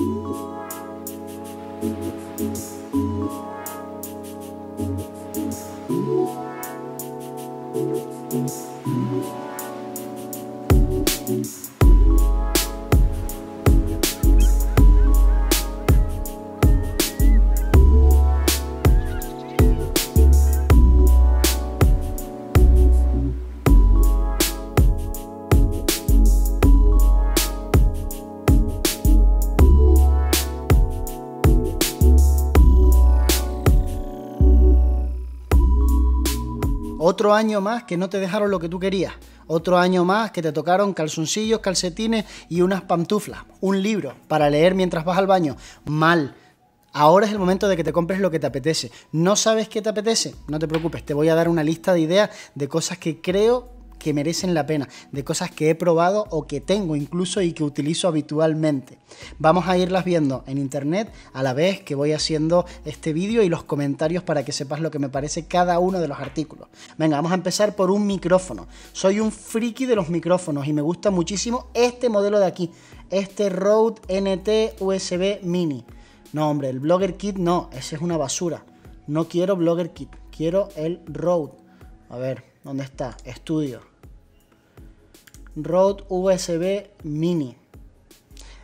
Música Otro año más que no te dejaron lo que tú querías. Otro año más que te tocaron calzoncillos, calcetines y unas pantuflas. Un libro para leer mientras vas al baño. Mal. Ahora es el momento de que te compres lo que te apetece. ¿No sabes qué te apetece? No te preocupes, te voy a dar una lista de ideas de cosas que creo que merecen la pena, de cosas que he probado o que tengo incluso y que utilizo habitualmente. Vamos a irlas viendo en internet a la vez que voy haciendo este vídeo y los comentarios para que sepas lo que me parece cada uno de los artículos. Venga, vamos a empezar por un micrófono. Soy un friki de los micrófonos y me gusta muchísimo este modelo de aquí, este Rode NT USB Mini. No, hombre, el Blogger Kit no, ese es una basura. No quiero Blogger Kit, quiero el Rode. A ver, ¿dónde está? Estudio. Rode USB Mini.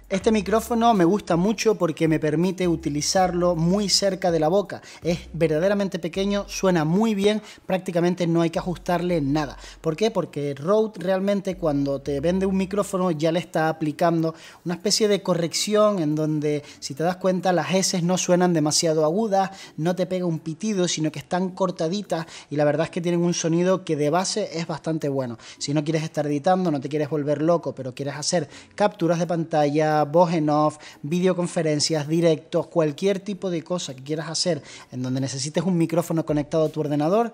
Este micrófono me gusta mucho porque me permite utilizarlo muy cerca de la boca. Es verdaderamente pequeño, suena muy bien, prácticamente no hay que ajustarle nada. ¿Por qué? Porque Rode realmente cuando te vende un micrófono ya le está aplicando una especie de corrección en donde si te das cuenta las S no suenan demasiado agudas, no te pega un pitido, sino que están cortaditas y la verdad es que tienen un sonido que de base es bastante bueno. Si no quieres estar editando, no te quieres volver loco, pero quieres hacer capturas de pantalla, voz en off, videoconferencias, directos, cualquier tipo de cosa que quieras hacer en donde necesites un micrófono conectado a tu ordenador,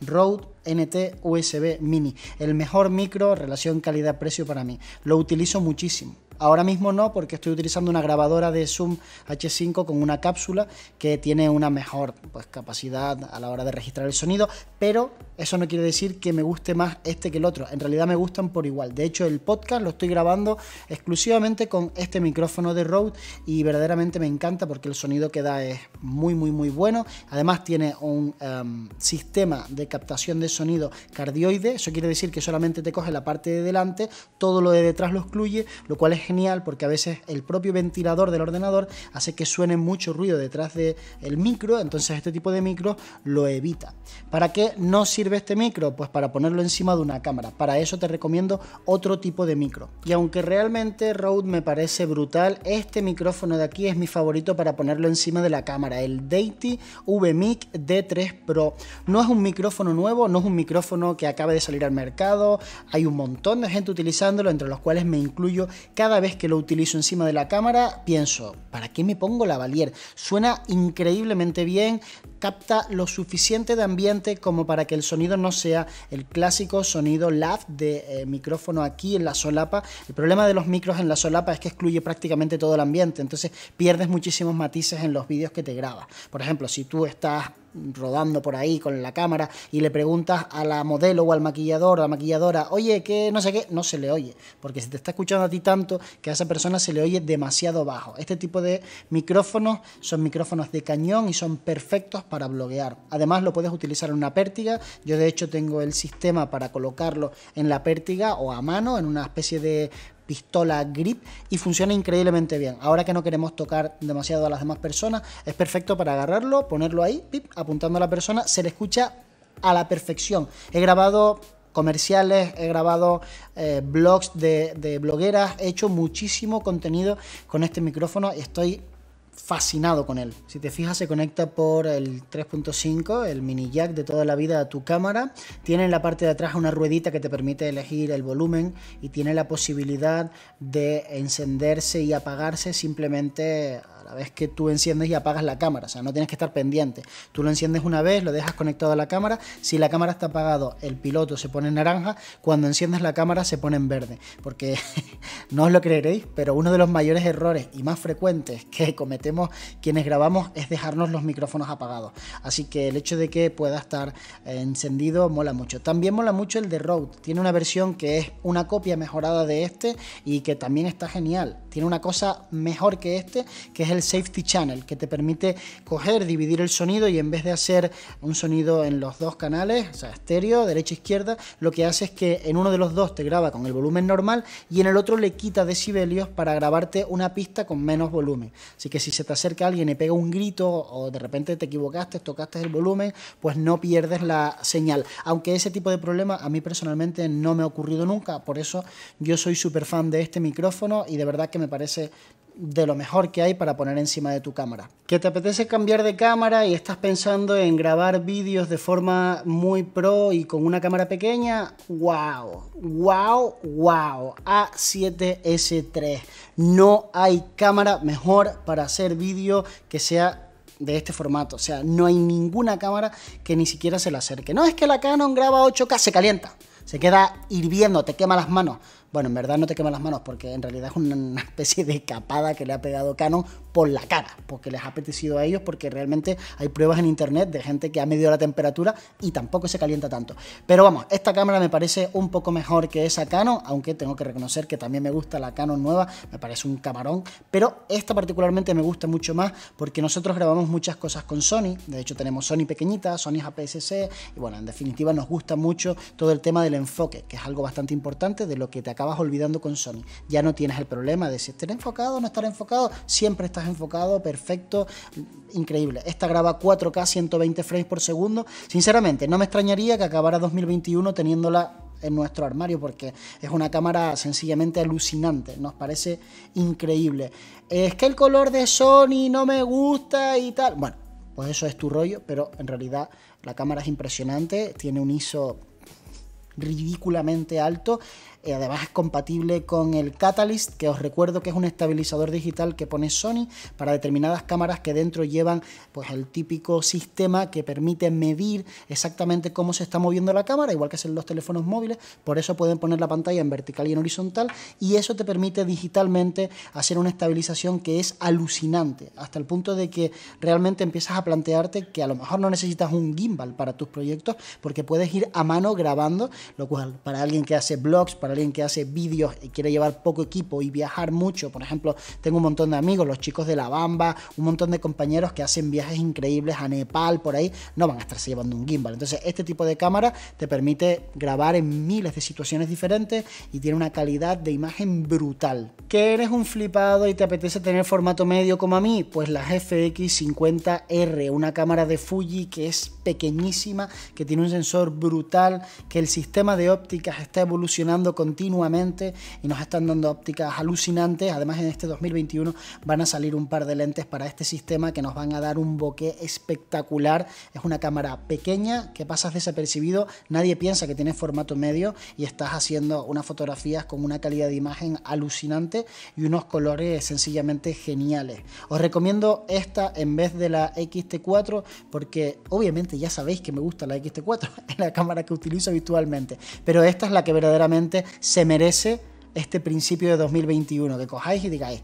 Rode NT USB Mini, el mejor micro relación calidad-precio para mí. Lo utilizo muchísimo. Ahora mismo no, porque estoy utilizando una grabadora de Zoom H5 con una cápsula que tiene una mejor pues, capacidad a la hora de registrar el sonido, pero eso no quiere decir que me guste más este que el otro. En realidad me gustan por igual. De hecho, el podcast lo estoy grabando exclusivamente con este micrófono de Rode y verdaderamente me encanta porque el sonido que da es muy, muy, muy bueno. Además, tiene un em, sistema de captación de sonido cardioide. Eso quiere decir que solamente te coge la parte de delante, todo lo de detrás lo excluye, lo cual es porque a veces el propio ventilador del ordenador hace que suene mucho ruido detrás del micro, entonces este tipo de micro lo evita. ¿Para qué no sirve este micro? Pues para ponerlo encima de una cámara. Para eso te recomiendo otro tipo de micro. Y aunque realmente Rode me parece brutal, este micrófono de aquí es mi favorito para ponerlo encima de la cámara, el Deity VMic D3 Pro. No es un micrófono nuevo, no es un micrófono que acabe de salir al mercado, hay un montón de gente utilizándolo, entre los cuales me incluyo cada vez que lo utilizo encima de la cámara pienso, ¿para qué me pongo la valier? Suena increíblemente bien, capta lo suficiente de ambiente como para que el sonido no sea el clásico sonido lav de eh, micrófono aquí en la solapa. El problema de los micros en la solapa es que excluye prácticamente todo el ambiente, entonces pierdes muchísimos matices en los vídeos que te grabas. Por ejemplo, si tú estás rodando por ahí con la cámara y le preguntas a la modelo o al maquillador o a la maquilladora, oye, que no sé qué, no se le oye, porque se te está escuchando a ti tanto que a esa persona se le oye demasiado bajo. Este tipo de micrófonos son micrófonos de cañón y son perfectos para bloguear. Además lo puedes utilizar en una pértiga, yo de hecho tengo el sistema para colocarlo en la pértiga o a mano, en una especie de pistola grip y funciona increíblemente bien. Ahora que no queremos tocar demasiado a las demás personas, es perfecto para agarrarlo, ponerlo ahí, pip, apuntando a la persona, se le escucha a la perfección. He grabado comerciales, he grabado eh, blogs de, de blogueras, he hecho muchísimo contenido con este micrófono y estoy fascinado con él. Si te fijas, se conecta por el 3.5, el mini jack de toda la vida a tu cámara. Tiene en la parte de atrás una ruedita que te permite elegir el volumen y tiene la posibilidad de encenderse y apagarse simplemente a la vez que tú enciendes y apagas la cámara. O sea, no tienes que estar pendiente. Tú lo enciendes una vez, lo dejas conectado a la cámara. Si la cámara está apagado, el piloto se pone en naranja. Cuando enciendes la cámara, se pone en verde. Porque no os lo creeréis, pero uno de los mayores errores y más frecuentes que cometemos quienes grabamos es dejarnos los micrófonos apagados. Así que el hecho de que pueda estar eh, encendido mola mucho. También mola mucho el de road Tiene una versión que es una copia mejorada de este y que también está genial. Tiene una cosa mejor que este, que es el Safety Channel, que te permite coger, dividir el sonido y en vez de hacer un sonido en los dos canales, o sea, estéreo, derecha, izquierda, lo que hace es que en uno de los dos te graba con el volumen normal y en el otro le quita decibelios para grabarte una pista con menos volumen. Así que si se te acerca alguien y pega un grito o de repente te equivocaste, tocaste el volumen, pues no pierdes la señal. Aunque ese tipo de problema a mí personalmente no me ha ocurrido nunca, por eso yo soy súper fan de este micrófono y de verdad que me me parece de lo mejor que hay para poner encima de tu cámara. Que te apetece cambiar de cámara y estás pensando en grabar vídeos de forma muy pro y con una cámara pequeña, wow, wow, wow, A7S3. No hay cámara mejor para hacer vídeo que sea de este formato, o sea, no hay ninguna cámara que ni siquiera se la acerque. No es que la Canon graba 8K, se calienta, se queda hirviendo, te quema las manos. Bueno, en verdad no te quema las manos porque en realidad es una especie de capada que le ha pegado Canon por la cara, porque les ha apetecido a ellos, porque realmente hay pruebas en internet de gente que ha medido la temperatura y tampoco se calienta tanto. Pero vamos, esta cámara me parece un poco mejor que esa Canon, aunque tengo que reconocer que también me gusta la Canon nueva, me parece un camarón, pero esta particularmente me gusta mucho más porque nosotros grabamos muchas cosas con Sony, de hecho tenemos Sony pequeñita, Sony APS-C, y bueno, en definitiva nos gusta mucho todo el tema del enfoque, que es algo bastante importante de lo que te acabo olvidando con Sony. Ya no tienes el problema de si estar enfocado o no estar enfocado, siempre estás enfocado, perfecto, increíble. Esta graba 4K 120 frames por segundo. Sinceramente, no me extrañaría que acabara 2021 teniéndola en nuestro armario porque es una cámara sencillamente alucinante, nos parece increíble. Es que el color de Sony no me gusta y tal. Bueno, pues eso es tu rollo, pero en realidad la cámara es impresionante, tiene un ISO ridículamente alto. Eh, además es compatible con el Catalyst, que os recuerdo que es un estabilizador digital que pone Sony para determinadas cámaras que dentro llevan pues, el típico sistema que permite medir exactamente cómo se está moviendo la cámara, igual que hacen los teléfonos móviles, por eso pueden poner la pantalla en vertical y en horizontal, y eso te permite digitalmente hacer una estabilización que es alucinante, hasta el punto de que realmente empiezas a plantearte que a lo mejor no necesitas un gimbal para tus proyectos, porque puedes ir a mano grabando, lo cual para alguien que hace blogs, para alguien que hace vídeos y quiere llevar poco equipo y viajar mucho, por ejemplo, tengo un montón de amigos, los chicos de La Bamba, un montón de compañeros que hacen viajes increíbles a Nepal, por ahí, no van a estarse llevando un gimbal. Entonces, este tipo de cámara te permite grabar en miles de situaciones diferentes y tiene una calidad de imagen brutal. ¿Que eres un flipado y te apetece tener formato medio como a mí? Pues la fx 50 r una cámara de Fuji que es pequeñísima, que tiene un sensor brutal, que el sistema de ópticas está evolucionando con continuamente y nos están dando ópticas alucinantes. Además, en este 2021 van a salir un par de lentes para este sistema que nos van a dar un bokeh espectacular. Es una cámara pequeña que pasas desapercibido, nadie piensa que tiene formato medio y estás haciendo unas fotografías con una calidad de imagen alucinante y unos colores sencillamente geniales. Os recomiendo esta en vez de la XT4 porque obviamente ya sabéis que me gusta la XT4, es la cámara que utilizo habitualmente, pero esta es la que verdaderamente se merece este principio de 2021, que cojáis y digáis,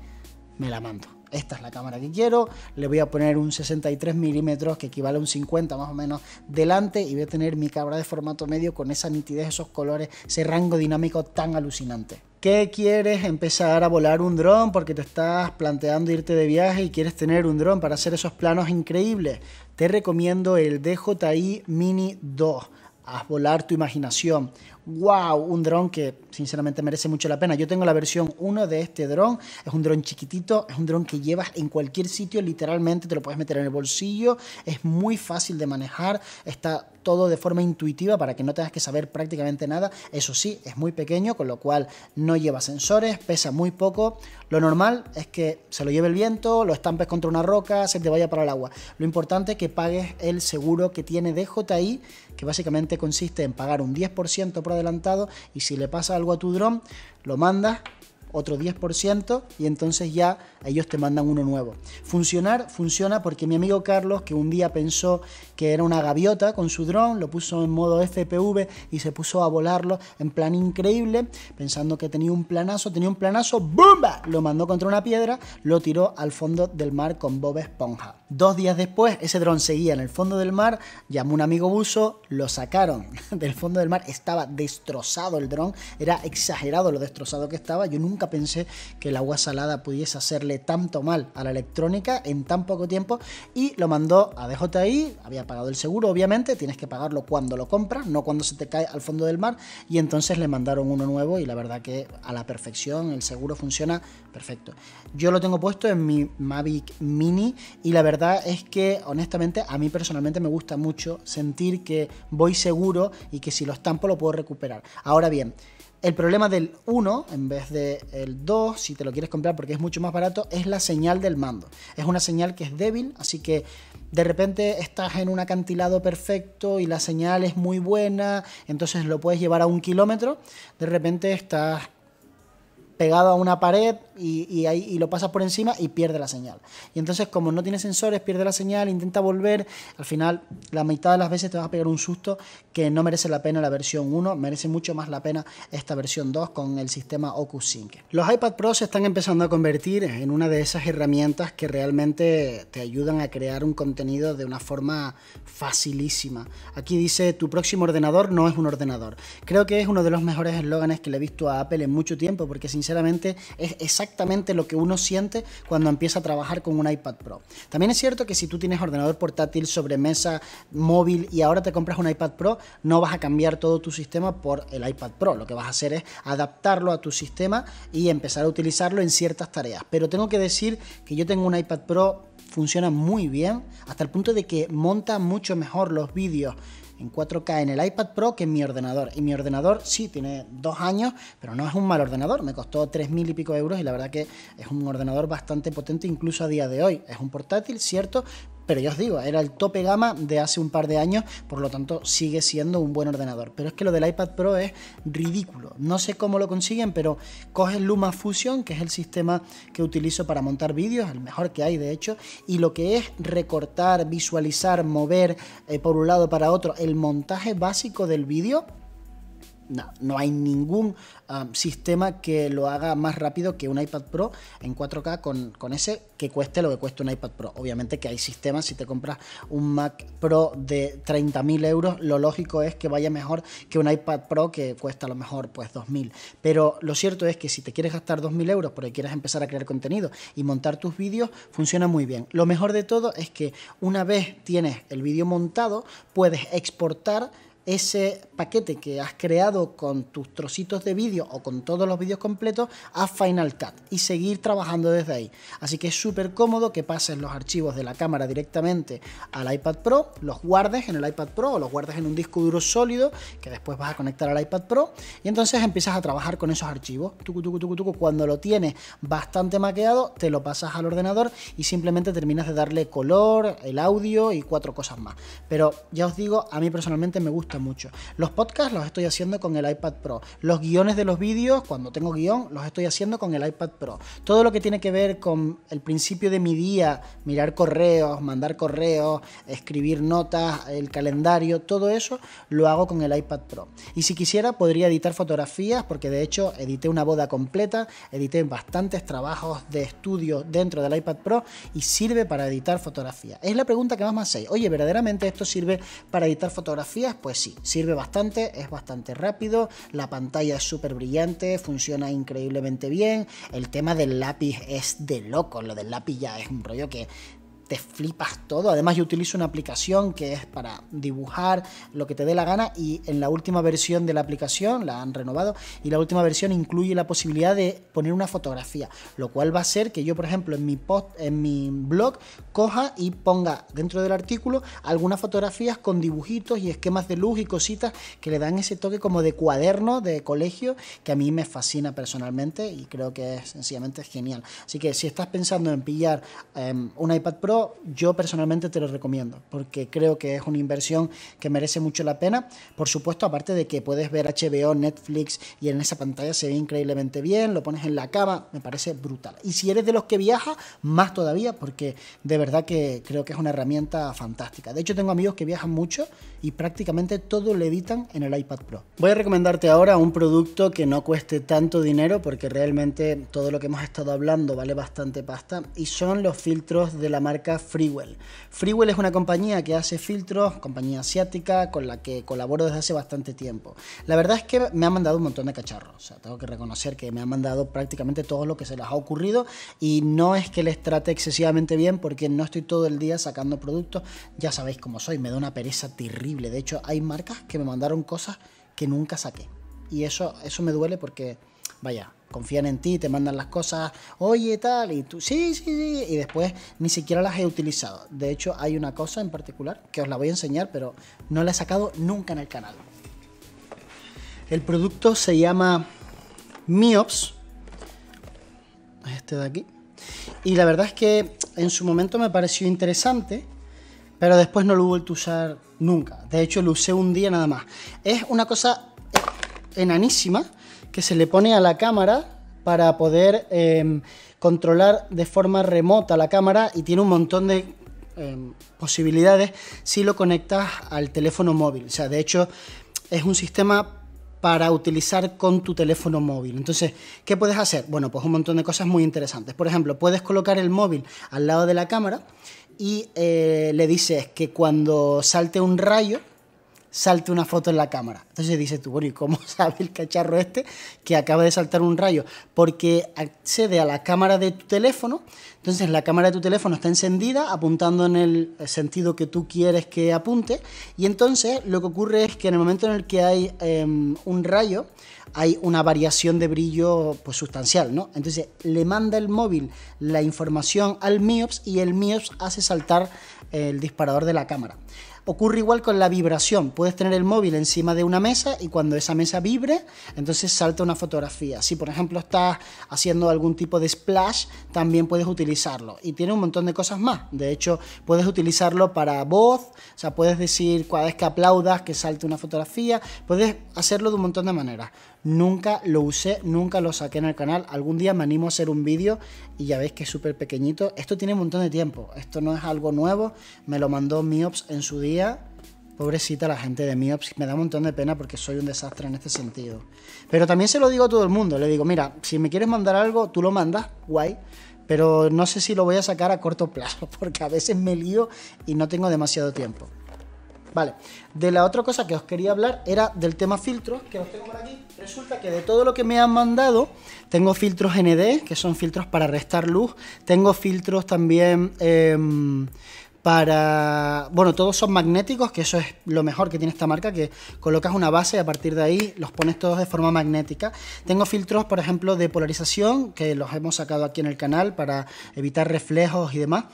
me la mando. Esta es la cámara que quiero, le voy a poner un 63 milímetros que equivale a un 50 más o menos delante y voy a tener mi cámara de formato medio con esa nitidez, esos colores, ese rango dinámico tan alucinante. ¿Qué quieres empezar a volar un dron porque te estás planteando irte de viaje y quieres tener un dron para hacer esos planos increíbles? Te recomiendo el DJI Mini 2 haz volar tu imaginación. ¡Wow! Un dron que sinceramente merece mucho la pena. Yo tengo la versión 1 de este dron. Es un dron chiquitito, es un dron que llevas en cualquier sitio, literalmente te lo puedes meter en el bolsillo. Es muy fácil de manejar, está todo de forma intuitiva para que no tengas que saber prácticamente nada. Eso sí, es muy pequeño, con lo cual no lleva sensores, pesa muy poco. Lo normal es que se lo lleve el viento, lo estampes contra una roca, se te vaya para el agua. Lo importante es que pagues el seguro que tiene DJI que básicamente consiste en pagar un 10% por adelantado y si le pasa algo a tu dron, lo mandas otro 10% y entonces ya ellos te mandan uno nuevo. Funcionar funciona porque mi amigo Carlos, que un día pensó que era una gaviota con su dron, lo puso en modo FPV y se puso a volarlo en plan increíble, pensando que tenía un planazo, tenía un planazo, ¡bumba! Lo mandó contra una piedra, lo tiró al fondo del mar con Bob Esponja. Dos días después, ese dron seguía en el fondo del mar, llamó un amigo buzo, lo sacaron del fondo del mar, estaba destrozado el dron, era exagerado lo destrozado que estaba, yo nunca pensé que el agua salada pudiese hacerle tanto mal a la electrónica en tan poco tiempo y lo mandó a DJI, había pagado el seguro, obviamente, tienes que pagarlo cuando lo compras, no cuando se te cae al fondo del mar, y entonces le mandaron uno nuevo y la verdad que a la perfección, el seguro funciona perfecto. Yo lo tengo puesto en mi Mavic Mini y la verdad es que honestamente a mí personalmente me gusta mucho sentir que voy seguro y que si lo estampo lo puedo recuperar. Ahora bien, el problema del 1 en vez del el 2, si te lo quieres comprar porque es mucho más barato, es la señal del mando. Es una señal que es débil, así que de repente estás en un acantilado perfecto y la señal es muy buena, entonces lo puedes llevar a un kilómetro, de repente estás pegado a una pared y, ahí, lo pasas por encima y pierde la señal. Y entonces como no tiene sensores, pierde la señal, intenta volver, al final la mitad de las veces te vas a pegar un susto que no merece la pena la versión 1, merece mucho más la pena esta versión 2 con el sistema Oculus Sync. Los iPad Pro se están empezando a convertir en una de esas herramientas que realmente te ayudan a crear un contenido de una forma facilísima. Aquí dice, tu próximo ordenador no es un ordenador. Creo que es uno de los mejores eslóganes que le he visto a Apple en mucho tiempo porque sinceramente sinceramente es exactamente lo que uno siente cuando empieza a trabajar con un iPad Pro. También es cierto que si tú tienes ordenador portátil, sobremesa, móvil y ahora te compras un iPad Pro, no vas a cambiar todo tu sistema por el iPad Pro. Lo que vas a hacer es adaptarlo a tu sistema y empezar a utilizarlo en ciertas tareas. Pero tengo que decir que yo tengo un iPad Pro funciona muy bien, hasta el punto de que monta mucho mejor los vídeos en 4K en el iPad Pro que en mi ordenador. Y mi ordenador sí tiene dos años, pero no es un mal ordenador. Me costó 3.000 y pico euros y la verdad que es un ordenador bastante potente incluso a día de hoy. Es un portátil, cierto, pero ya os digo, era el tope gama de hace un par de años, por lo tanto sigue siendo un buen ordenador. Pero es que lo del iPad Pro es ridículo. No sé cómo lo consiguen, pero cogen Luma que es el sistema que utilizo para montar vídeos, el mejor que hay de hecho, y lo que es recortar, visualizar, mover eh, por un lado para otro el montaje básico del vídeo no, hay ningún sistema que lo haga más rápido que un iPad Pro en 4K con, ese que cueste lo que cueste un iPad Pro. Obviamente que hay sistemas, si te compras un Mac Pro de 30.000 euros, lo lógico es que vaya mejor que un iPad Pro que cuesta a lo mejor pues 2.000. Pero lo cierto es que si te quieres gastar 2.000 euros porque quieres empezar a crear contenido y montar tus vídeos, funciona muy bien. Lo mejor de todo es que una vez tienes el vídeo montado, puedes exportar ese paquete que has creado con tus trocitos de vídeo o con todos los vídeos completos a Final Cut y seguir trabajando desde ahí. Así que es súper cómodo que pases los archivos de la cámara directamente al iPad Pro, los guardes en el iPad Pro o los guardes en un disco duro sólido que después vas a conectar al iPad Pro y entonces empiezas a trabajar con esos archivos. Cuando lo tienes bastante maqueado, te lo pasas al ordenador y simplemente terminas de darle color, el audio y cuatro cosas más. Pero ya os digo, a mí personalmente me gusta mucho. Los podcasts los estoy haciendo con el iPad Pro. Los guiones de los vídeos, cuando tengo guión, los estoy haciendo con el iPad Pro. Todo lo que tiene que ver con el principio de mi día, mirar correos, mandar correos, escribir notas, el calendario, todo eso lo hago con el iPad Pro. Y si quisiera podría editar fotografías porque de hecho edité una boda completa, edité bastantes trabajos de estudio dentro del iPad Pro y sirve para editar fotografías. Es la pregunta que más me hacéis. Oye, ¿verdaderamente esto sirve para editar fotografías? Pues sí, sirve bastante, es bastante rápido, la pantalla es súper brillante, funciona increíblemente bien, el tema del lápiz es de loco, lo del lápiz ya es un rollo que te flipas todo. Además, yo utilizo una aplicación que es para dibujar lo que te dé la gana y en la última versión de la aplicación, la han renovado, y la última versión incluye la posibilidad de poner una fotografía, lo cual va a ser que yo, por ejemplo, en mi, post, en mi blog, coja y ponga dentro del artículo algunas fotografías con dibujitos y esquemas de luz y cositas que le dan ese toque como de cuaderno de colegio que a mí me fascina personalmente y creo que es sencillamente genial. Así que si estás pensando en pillar em, un iPad Pro, yo personalmente te lo recomiendo, porque creo que es una inversión que merece mucho la pena. Por supuesto, aparte de que puedes ver HBO, Netflix y en esa pantalla se ve increíblemente bien, lo pones en la cama, me parece brutal. Y si eres de los que viaja, más todavía, porque de verdad que creo que es una herramienta fantástica. De hecho, tengo amigos que viajan mucho y prácticamente todo lo editan en el iPad Pro. Voy a recomendarte ahora un producto que no cueste tanto dinero, porque realmente todo lo que hemos estado hablando vale bastante pasta, y son los filtros de la marca Freewell. Freewell es una compañía que hace filtros, compañía asiática, con la que colaboro desde hace bastante tiempo. La verdad es que me ha mandado un montón de cacharros, tengo que reconocer que me ha mandado prácticamente todo lo que se les ha ocurrido y no es que les trate excesivamente bien porque no estoy todo el día sacando productos, ya sabéis cómo soy, me da una pereza terrible. De hecho, hay marcas que me mandaron cosas que nunca saqué. Y eso, eso me duele porque, vaya, confían en ti, te mandan las cosas, oye, tal, y tú, sí, sí, sí, y después ni siquiera las he utilizado. De hecho, hay una cosa en particular que os la voy a enseñar, pero no la he sacado nunca en el canal. El producto se llama Miops, este de aquí, y la verdad es que en su momento me pareció interesante, pero después no lo he vuelto a usar nunca. De hecho, lo usé un día nada más. Es una cosa enanísima que se le pone a la cámara para poder em, controlar de forma remota la cámara y tiene un montón de em, posibilidades si lo conectas al teléfono móvil. O sea, de hecho es un sistema para utilizar con tu teléfono móvil. Entonces, ¿qué puedes hacer? Bueno, pues un montón de cosas muy interesantes. Por ejemplo, puedes colocar el móvil al lado de la cámara y eh, le dices que cuando salte un rayo, salte una foto en la cámara. Entonces dice tú, bueno, ¿y cómo sabe el cacharro este que acaba de saltar un rayo? Porque accede a la cámara de tu teléfono, entonces la cámara de tu teléfono está encendida, apuntando en el sentido que tú quieres que apunte, y entonces lo que ocurre es que en el momento en el que hay em, un rayo, hay una variación de brillo pues, sustancial, ¿no? Entonces le manda el móvil la información al MIOPS y el MIOPS hace saltar el disparador de la cámara. Ocurre igual con la vibración. Puedes tener el móvil encima de una mesa y cuando esa mesa vibre, entonces salta una fotografía. Si por ejemplo estás haciendo algún tipo de splash, también puedes utilizarlo. Y tiene un montón de cosas más. De hecho, puedes utilizarlo para voz, o sea, puedes decir cada vez que aplaudas que salte una fotografía, puedes hacerlo de un montón de maneras. Nunca lo usé, nunca lo saqué en el canal. Algún día me animo a hacer un vídeo y ya veis que es súper pequeñito. Esto tiene un montón de tiempo. Esto no es algo nuevo. Me lo mandó Miops en su día. Pobrecita la gente de Miops. Me da un montón de pena porque soy un desastre en este sentido. Pero también se lo digo a todo el mundo. Le digo, mira, si me quieres mandar algo, tú lo mandas. Guay pero no sé si lo voy a sacar a corto plazo porque a veces me lío y no tengo demasiado tiempo. Vale, de la otra cosa que os quería hablar era del tema filtros que os tengo por aquí. Resulta que de todo lo que me han mandado, tengo filtros ND, que son filtros para restar luz, tengo filtros también em, para... Bueno, todos son magnéticos, que eso es lo mejor que tiene esta marca, que colocas una base y a partir de ahí los pones todos de forma magnética. Tengo filtros, por ejemplo, de polarización, que los hemos sacado aquí en el canal para evitar reflejos y demás.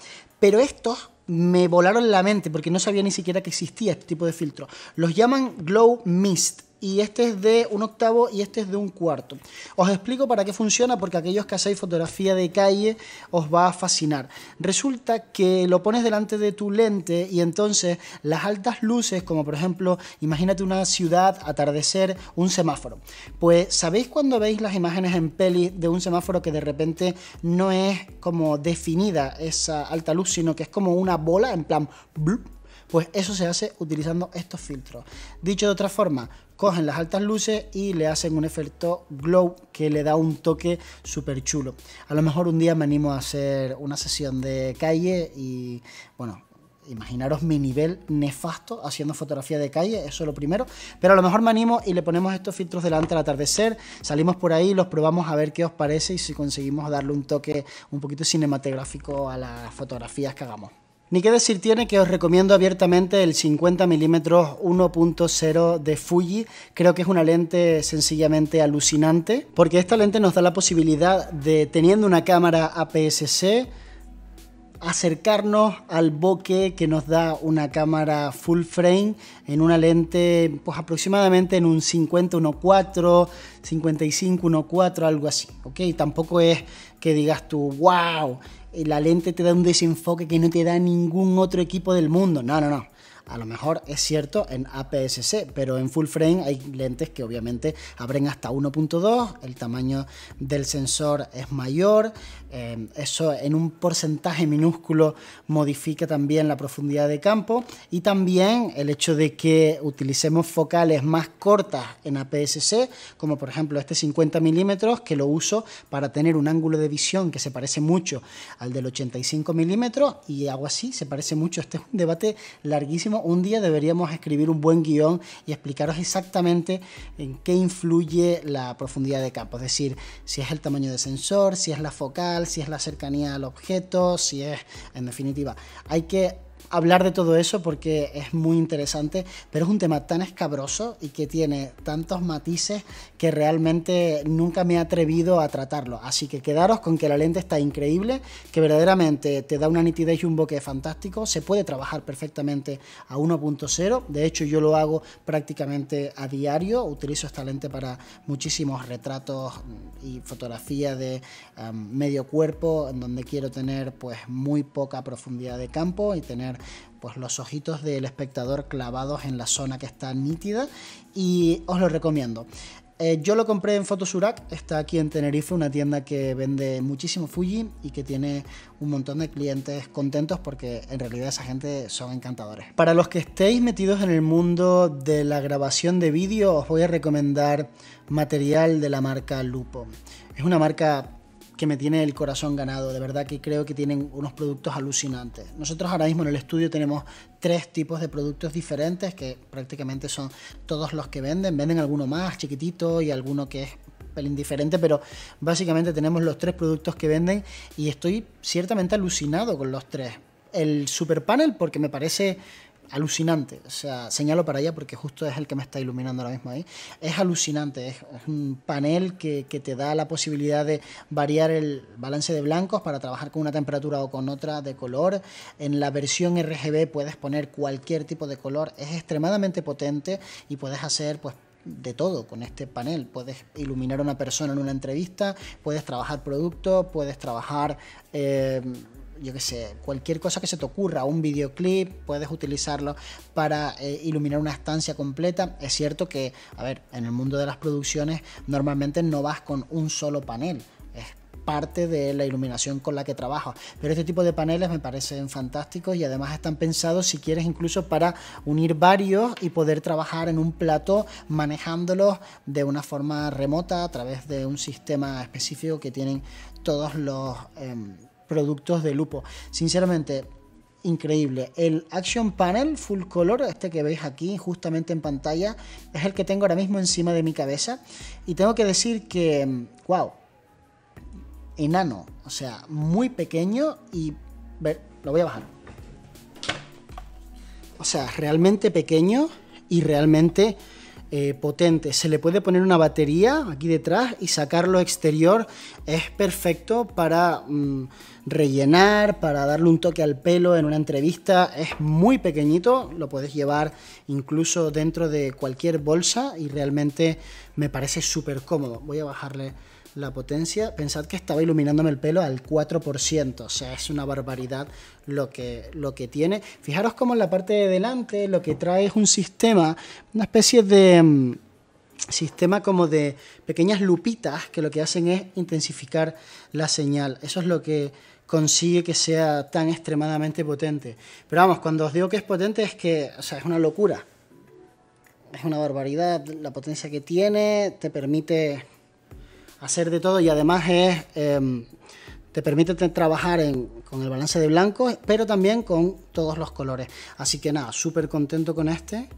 Pero estos me volaron la mente porque no sabía ni siquiera que existía este tipo de filtro. Los llaman Glow Mist y este es de un octavo y este es de un cuarto. Os explico para qué funciona porque aquellos que hacéis fotografía de calle os va a fascinar. Resulta que lo pones delante de tu lente y entonces las altas luces, como por ejemplo, imagínate una ciudad, atardecer, un semáforo. Pues sabéis cuando veis las imágenes en peli de un semáforo que de repente no es como definida esa alta luz, sino que es como una bola en plan... Pues eso se hace utilizando estos filtros. Dicho de otra forma, cogen las altas luces y le hacen un efecto glow que le da un toque súper chulo. A lo mejor un día me animo a hacer una sesión de calle y bueno, imaginaros mi nivel nefasto haciendo fotografía de calle, eso es lo primero. Pero a lo mejor me animo y le ponemos estos filtros delante al atardecer, salimos por ahí, los probamos a ver qué os parece y si conseguimos darle un toque un poquito cinematográfico a las fotografías que hagamos. Ni qué decir tiene que os recomiendo abiertamente el 50 mm 1.0 de Fuji. Creo que es una lente sencillamente alucinante, porque esta lente nos da la posibilidad de, teniendo una cámara APS-C, acercarnos al bokeh que nos da una cámara full frame en una lente pues aproximadamente en un 50 1.4, 55 1.4, algo así, ¿ok? Tampoco es que digas tú, wow, la lente te da un desenfoque que no te da ningún otro equipo del mundo, no, no, no a lo mejor es cierto en APS-C, pero en full frame hay lentes que obviamente abren hasta 1.2, el tamaño del sensor es mayor, eh, eso en un porcentaje minúsculo modifica también la profundidad de campo y también el hecho de que utilicemos focales más cortas en APS-C, como por ejemplo este 50 milímetros que lo uso para tener un ángulo de visión que se parece mucho al del 85 milímetros y hago así, se parece mucho, este es un debate larguísimo un día deberíamos escribir un buen guión y explicaros exactamente en qué influye la profundidad de campo. Es decir, si es el tamaño del sensor, si es la focal, si es la cercanía al objeto, si es, en definitiva, hay que hablar de todo eso porque es muy interesante, pero es un tema tan escabroso y que tiene tantos matices que realmente nunca me he atrevido a tratarlo. Así que quedaros con que la lente está increíble, que verdaderamente te da una nitidez y un bokeh fantástico, se puede trabajar perfectamente a 1.0, de hecho yo lo hago prácticamente a diario, utilizo esta lente para muchísimos retratos y fotografía de um, medio cuerpo, en donde quiero tener pues muy poca profundidad de campo y tener pues los ojitos del espectador clavados en la zona que está nítida y os lo recomiendo. Eh, yo lo compré en Photosurak, está aquí en Tenerife, una tienda que vende muchísimo Fuji y que tiene un montón de clientes contentos porque en realidad esa gente son encantadores. Para los que estéis metidos en el mundo de la grabación de vídeo, os voy a recomendar material de la marca Lupo. Es una marca que me tiene el corazón ganado. De verdad que creo que tienen unos productos alucinantes. Nosotros ahora mismo en el estudio tenemos tres tipos de productos diferentes que prácticamente son todos los que venden. Venden alguno más chiquitito y alguno que es pelín diferente, pero básicamente tenemos los tres productos que venden y estoy ciertamente alucinado con los tres. El super panel porque me parece alucinante. O sea, señalo para allá porque justo es el que me está iluminando ahora mismo ahí. Es alucinante, es, un panel que, te da la posibilidad de variar el balance de blancos para trabajar con una temperatura o con otra de color. En la versión RGB puedes poner cualquier tipo de color, es extremadamente potente y puedes hacer pues de todo con este panel. Puedes iluminar a una persona en una entrevista, puedes trabajar producto, puedes trabajar eh, yo qué sé, cualquier cosa que se te ocurra, un videoclip, puedes utilizarlo para eh, iluminar una estancia completa. Es cierto que, a ver, en el mundo de las producciones normalmente no vas con un solo panel. Es parte de la iluminación con la que trabajo. Pero este tipo de paneles me parecen fantásticos y además están pensados, si quieres, incluso para unir varios y poder trabajar en un plato manejándolos de una forma remota a través de un sistema específico que tienen todos los... Em, productos de lupo. Sinceramente, increíble. El Action Panel Full Color, este que veis aquí justamente en pantalla, es el que tengo ahora mismo encima de mi cabeza. Y tengo que decir que, wow, enano, o sea, muy pequeño y... Ver, lo voy a bajar. O sea, realmente pequeño y realmente eh, potente. Se le puede poner una batería aquí detrás y sacarlo exterior. Es perfecto para mm, rellenar, para darle un toque al pelo en una entrevista. Es muy pequeñito, lo puedes llevar incluso dentro de cualquier bolsa y realmente me parece súper cómodo. Voy a bajarle la potencia, pensad que estaba iluminándome el pelo al 4%, o sea, es una barbaridad lo que, lo que tiene. Fijaros como en la parte de delante lo que trae es un sistema, una especie de mm, sistema como de pequeñas lupitas que lo que hacen es intensificar la señal. Eso es lo que consigue que sea tan extremadamente potente. Pero vamos, cuando os digo que es potente es que, o sea, es una locura. Es una barbaridad la potencia que tiene, te permite hacer de todo y además es, em, te permite trabajar con el balance de blancos, pero también con todos los colores. Así que nada, súper contento con este.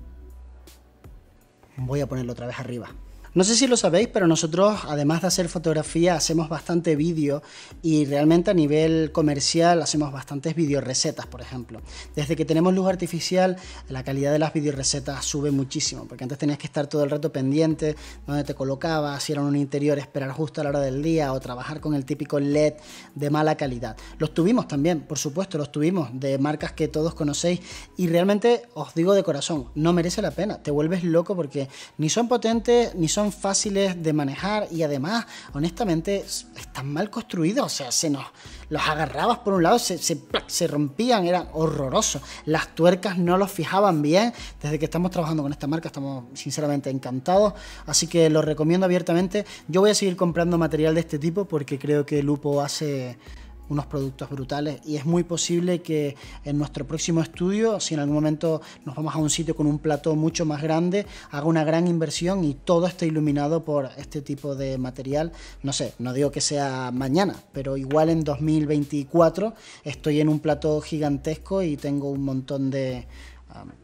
Voy a ponerlo otra vez arriba. No sé si lo sabéis, pero nosotros, además de hacer fotografía, hacemos bastante vídeo y realmente a nivel comercial hacemos bastantes recetas por ejemplo. Desde que tenemos luz artificial, la calidad de las recetas sube muchísimo, porque antes tenías que estar todo el rato pendiente, donde te colocabas, si era un interior, esperar justo a la hora del día o trabajar con el típico LED de mala calidad. Los tuvimos también, por supuesto, los tuvimos de marcas que todos conocéis y realmente os digo de corazón, no merece la pena, te vuelves loco porque ni son potentes, ni son fáciles de manejar y además, honestamente, están mal construidos. O sea, se nos los agarrabas por un lado, se, se, rompían, eran horrorosos. Las tuercas no los fijaban bien. Desde que estamos trabajando con esta marca, estamos sinceramente encantados. Así que lo recomiendo abiertamente. Yo voy a seguir comprando material de este tipo porque creo que Lupo hace unos productos brutales y es muy posible que en nuestro próximo estudio, si en algún momento nos vamos a un sitio con un plato mucho más grande, haga una gran inversión y todo esté iluminado por este tipo de material. No sé, no digo que sea mañana, pero igual en 2024 estoy en un plato gigantesco y tengo un montón de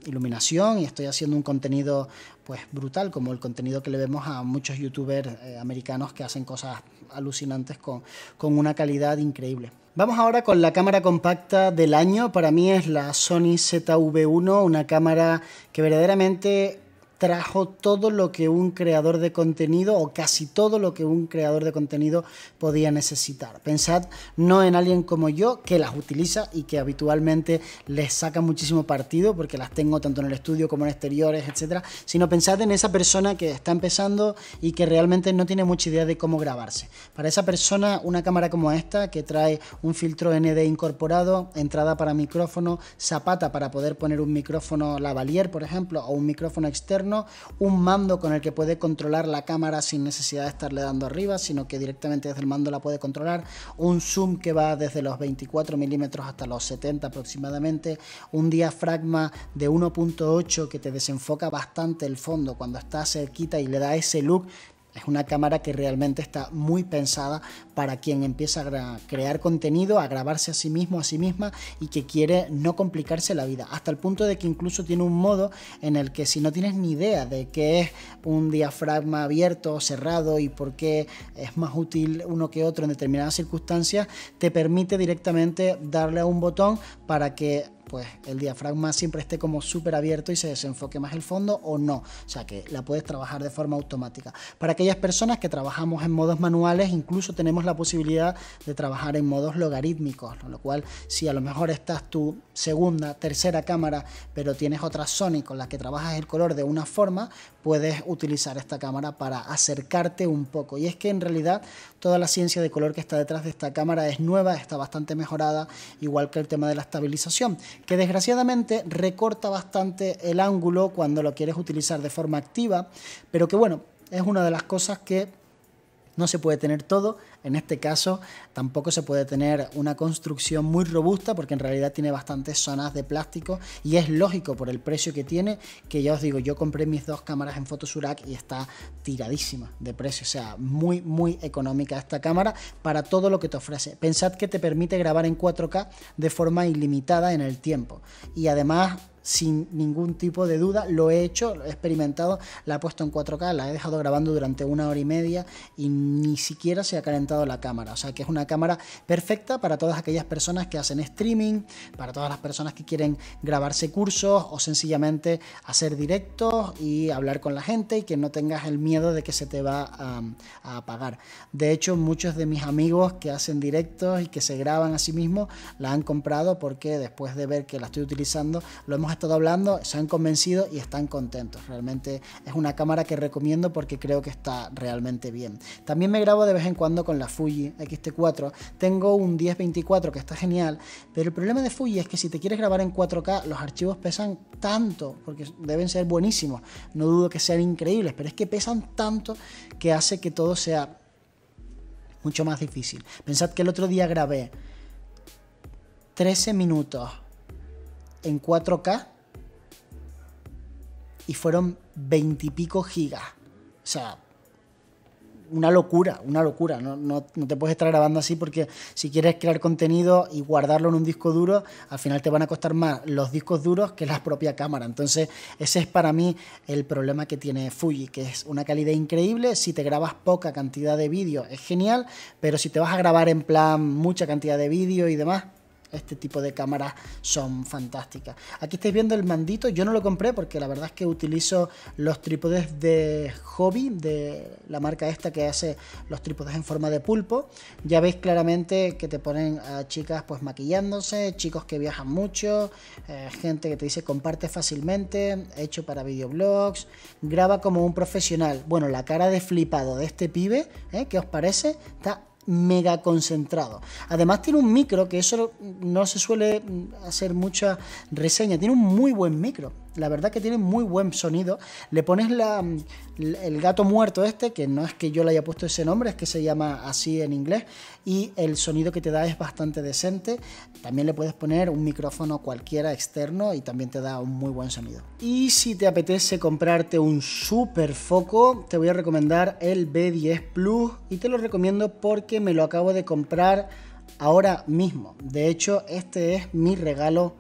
iluminación y estoy haciendo un contenido pues brutal como el contenido que le vemos a muchos youtubers eh, americanos que hacen cosas alucinantes con, con una calidad increíble. Vamos ahora con la cámara compacta del año. Para mí es la Sony ZV1, una cámara que verdaderamente trajo todo lo que un creador de contenido o casi todo lo que un creador de contenido podía necesitar. Pensad no en alguien como yo que las utiliza y que habitualmente les saca muchísimo partido porque las tengo tanto en el estudio como en exteriores, etcétera, sino pensad en esa persona que está empezando y que realmente no tiene mucha idea de cómo grabarse. Para esa persona una cámara como esta que trae un filtro ND incorporado, entrada para micrófono, zapata para poder poner un micrófono lavalier, por ejemplo, o un micrófono externo un mando con el que puede controlar la cámara sin necesidad de estarle dando arriba, sino que directamente desde el mando la puede controlar, un zoom que va desde los 24 milímetros hasta los 70 aproximadamente, un diafragma de 1.8 que te desenfoca bastante el fondo cuando estás cerquita y le da ese look es una cámara que realmente está muy pensada para quien empieza a crear contenido, a grabarse a sí mismo, a sí misma y que quiere no complicarse la vida. Hasta el punto de que incluso tiene un modo en el que si no tienes ni idea de qué es un diafragma abierto o cerrado y por qué es más útil uno que otro en determinadas circunstancias, te permite directamente darle a un botón para que pues el diafragma siempre esté como súper abierto y se desenfoque más el fondo o no. O sea que la puedes trabajar de forma automática. Para aquellas personas que trabajamos en modos manuales, incluso tenemos la posibilidad de trabajar en modos logarítmicos, con lo cual si a lo mejor estás tu segunda, tercera cámara, pero tienes otra Sony con la que trabajas el color de una forma, puedes utilizar esta cámara para acercarte un poco. Y es que en realidad toda la ciencia de color que está detrás de esta cámara es nueva, está bastante mejorada, igual que el tema de la estabilización, que desgraciadamente recorta bastante el ángulo cuando lo quieres utilizar de forma activa, pero que bueno, es una de las cosas que no se puede tener todo, en este caso tampoco se puede tener una construcción muy robusta porque en realidad tiene bastantes zonas de plástico y es lógico por el precio que tiene que ya os digo, yo compré mis dos cámaras en Photosurac y está tiradísima de precio, o sea, muy muy económica esta cámara para todo lo que te ofrece. Pensad que te permite grabar en 4K de forma ilimitada en el tiempo y además sin ningún tipo de duda. Lo he hecho, lo he experimentado, la he puesto en 4K, la he dejado grabando durante una hora y media y ni siquiera se ha calentado la cámara. O sea que es una cámara perfecta para todas aquellas personas que hacen streaming, para todas las personas que quieren grabarse cursos o sencillamente hacer directos y hablar con la gente y que no tengas el miedo de que se te va a, a apagar. De hecho, muchos de mis amigos que hacen directos y que se graban a sí mismos la han comprado porque después de ver que la estoy utilizando lo hemos estado hablando, se han convencido y están contentos. Realmente es una cámara que recomiendo porque creo que está realmente bien. También me grabo de vez en cuando con la Fuji xt 4 Tengo un 1024 que está genial, pero el problema de Fuji es que si te quieres grabar en 4K, los archivos pesan tanto, porque deben ser buenísimos. No dudo que sean increíbles, pero es que pesan tanto que hace que todo sea mucho más difícil. Pensad que el otro día grabé 13 minutos en 4K y fueron veintipico gigas. O sea, una locura, una locura. No, no, te puedes estar grabando así porque si quieres crear contenido y guardarlo en un disco duro, al final te van a costar más los discos duros que la propia cámara. Entonces, ese es para mí el problema que tiene Fuji, que es una calidad increíble. Si te grabas poca cantidad de vídeo es genial, pero si te vas a grabar en plan mucha cantidad de vídeo y demás, este tipo de cámaras son fantásticas. Aquí estáis viendo el mandito, yo no lo compré porque la verdad es que utilizo los trípodes de hobby, de la marca esta que hace los trípodes en forma de pulpo. Ya veis claramente que te ponen a chicas pues maquillándose, chicos que viajan mucho, eh, gente que te dice comparte fácilmente, hecho para videoblogs, graba como un profesional. Bueno, la cara de flipado de este pibe, ¿eh? ¿qué os parece? Está mega concentrado. Además tiene un micro que eso no se suele hacer mucha reseña, tiene un muy buen micro la verdad que tiene muy buen sonido. Le pones la, mm, el gato muerto este, que no es que yo le haya puesto ese nombre, es que se llama así en inglés, y el sonido que te da es bastante decente. También le puedes poner un micrófono cualquiera externo y también te da un muy buen sonido. Y si te apetece comprarte un super foco, te voy a recomendar el B10 Plus y te lo recomiendo porque me lo acabo de comprar ahora mismo. De hecho, este es mi regalo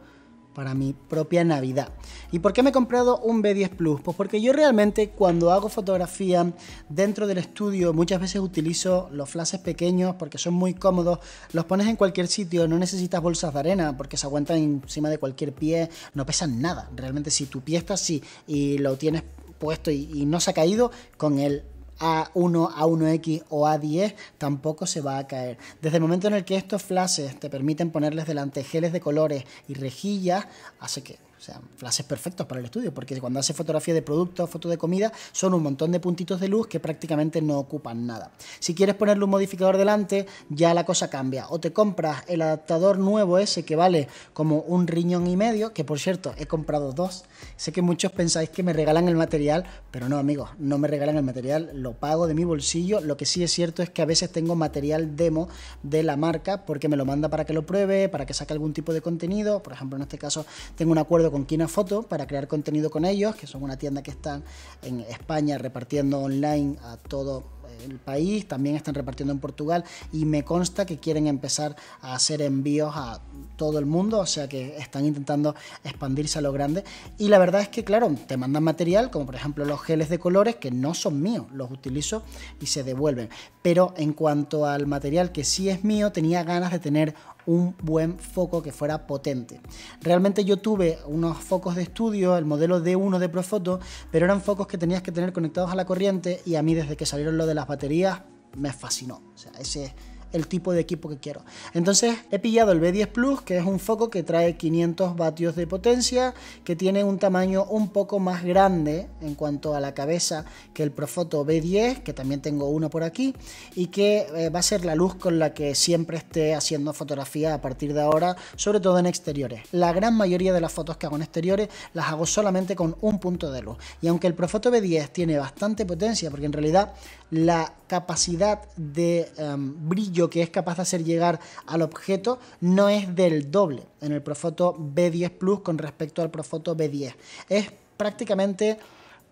para mi propia Navidad. ¿Y por qué me he comprado un B10 Plus? Pues porque yo realmente cuando hago fotografía dentro del estudio muchas veces utilizo los flashes pequeños porque son muy cómodos, los pones en cualquier sitio, no necesitas bolsas de arena porque se aguantan encima de cualquier pie, no pesan nada. Realmente si tu pie está así y lo tienes puesto y, y no se ha caído, con el a1, A1X o A10 tampoco se va a caer. Desde el momento en el que estos flashes te permiten ponerles delante geles de colores y rejillas, hace que o sea, flashes perfectos para el estudio, porque cuando hace fotografía de productos, foto de comida, son un montón de puntitos de luz que prácticamente no ocupan nada. Si quieres ponerle un modificador delante, ya la cosa cambia. O te compras el adaptador nuevo ese que vale como un riñón y medio, que por cierto, he comprado dos. Sé que muchos pensáis que me regalan el material, pero no, amigos, no me regalan el material, lo pago de mi bolsillo. Lo que sí es cierto es que a veces tengo material demo de la marca porque me lo manda para que lo pruebe, para que saque algún tipo de contenido. Por ejemplo, en este caso tengo un acuerdo con Foto para crear contenido con ellos, que son una tienda que están en España repartiendo online a todo eh, el país, también están repartiendo en Portugal y me consta que quieren empezar a hacer envíos a todo el mundo, o sea que están intentando expandirse a lo grande y la verdad es que claro, te mandan material como por ejemplo los geles de colores que no son míos, los utilizo y se devuelven, pero en cuanto al material que sí es mío, tenía ganas de tener un buen foco que fuera potente. Realmente yo tuve unos focos de estudio, el modelo D1 de Profoto, pero eran focos que tenías que tener conectados a la corriente y a mí desde que salieron lo de las baterías me fascinó. O sea, ese el tipo de equipo que quiero. Entonces he pillado el B10 Plus, que es un foco que trae 500 vatios de potencia, que tiene un tamaño un poco más grande en cuanto a la cabeza que el Profoto B10, que también tengo uno por aquí, y que eh, va a ser la luz con la que siempre esté haciendo fotografía a partir de ahora, sobre todo en exteriores. La gran mayoría de las fotos que hago en exteriores las hago solamente con un punto de luz. Y aunque el Profoto B10 tiene bastante potencia, porque en realidad la capacidad de em, brillo que es capaz de hacer llegar al objeto no es del doble en el Profoto B10 Plus con respecto al Profoto B10. Es prácticamente